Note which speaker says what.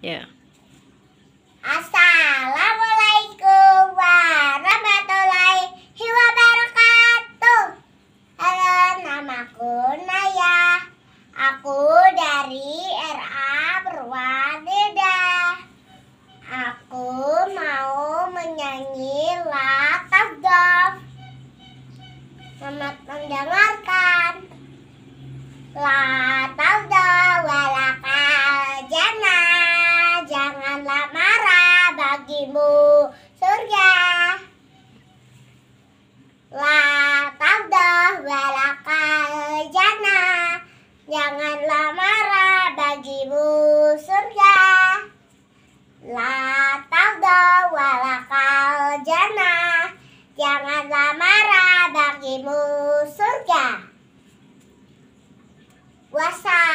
Speaker 1: Ya. Assalamualaikum warahmatullahi wabarakatuh. Halo, namaku Naya. Aku dari RA Purwadeda. Aku mau menyanyi latas golf. Selamat mendengarkan. Lah. ibu surga La tabdah balakal jana, Janganlah marah bagimu surga La tabdah walakal jana, Janganlah marah bagimu surga Wasa